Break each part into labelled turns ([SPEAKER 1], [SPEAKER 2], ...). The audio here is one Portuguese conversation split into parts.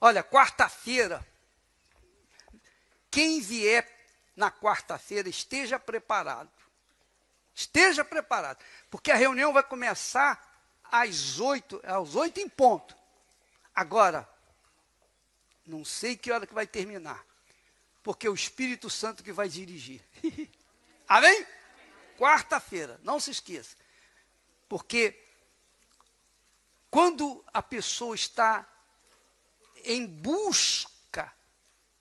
[SPEAKER 1] Olha, quarta-feira, quem vier na quarta-feira, esteja preparado. Esteja preparado, porque a reunião vai começar às oito, às oito em ponto. Agora, não sei que hora que vai terminar, porque é o Espírito Santo que vai dirigir. Amém? Quarta-feira, não se esqueça. Porque quando a pessoa está em busca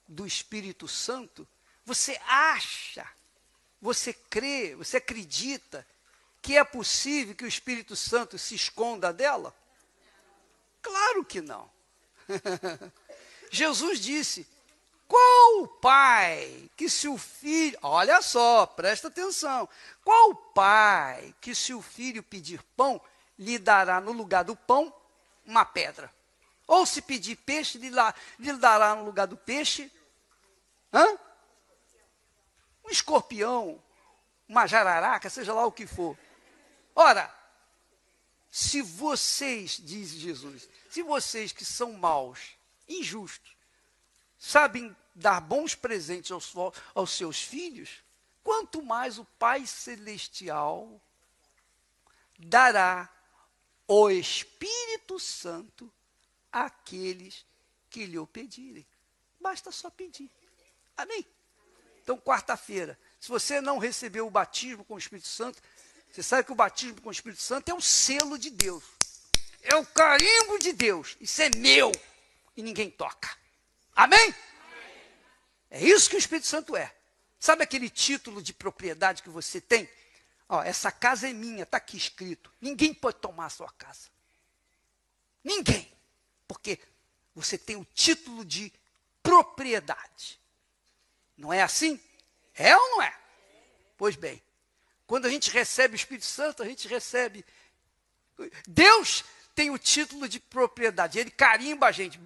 [SPEAKER 1] do Espírito Santo, você acha, você crê, você acredita que é possível que o Espírito Santo se esconda dela? Claro que não. Jesus disse: qual o pai que se o filho, olha só, presta atenção, qual o pai que se o filho pedir pão, lhe dará no lugar do pão uma pedra? Ou se pedir peixe, lhe, lá, lhe dará no lugar do peixe. Hã? Um escorpião, uma jararaca, seja lá o que for. Ora, se vocês, diz Jesus, se vocês que são maus, injustos, sabem dar bons presentes aos, aos seus filhos, quanto mais o Pai Celestial dará o Espírito Santo aqueles que lhe o pedirem. Basta só pedir. Amém? Então, quarta-feira, se você não recebeu o batismo com o Espírito Santo, você sabe que o batismo com o Espírito Santo é o selo de Deus. É o carimbo de Deus. Isso é meu. E ninguém toca. Amém? Amém? É isso que o Espírito Santo é. Sabe aquele título de propriedade que você tem? Ó, essa casa é minha, está aqui escrito. Ninguém pode tomar a sua casa. Ninguém você tem o título de propriedade. Não é assim? É ou não é? Pois bem, quando a gente recebe o Espírito Santo, a gente recebe. Deus tem o título de propriedade, ele carimba a gente,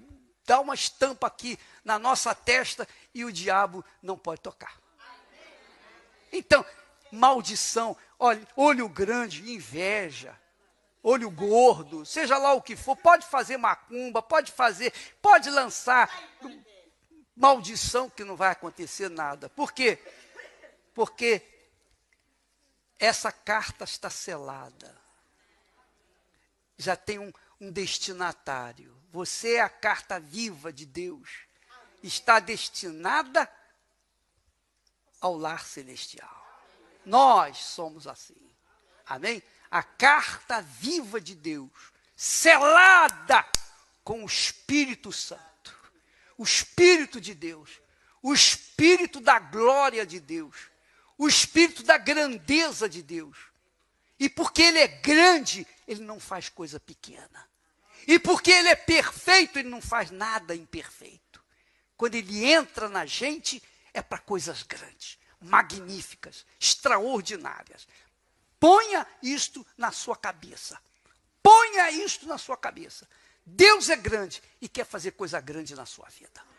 [SPEAKER 1] dá uma estampa aqui na nossa testa e o diabo não pode tocar. Então, maldição, olha, olho grande, inveja, olho gordo, seja lá o que for, pode fazer macumba, pode fazer, pode lançar maldição que não vai acontecer nada. Por quê? Porque essa carta está selada. Já tem um, um destinatário. Você é a carta viva de Deus. Está destinada ao lar celestial. Nós somos assim. Amém? a carta viva de Deus, selada com o Espírito Santo, o Espírito de Deus, o Espírito da glória de Deus, o Espírito da grandeza de Deus. E porque Ele é grande, Ele não faz coisa pequena. E porque Ele é perfeito, Ele não faz nada imperfeito. Quando Ele entra na gente, é para coisas grandes magníficas, extraordinárias. Ponha isto na sua cabeça. Ponha isto na sua cabeça. Deus é grande e quer fazer coisa grande na sua vida.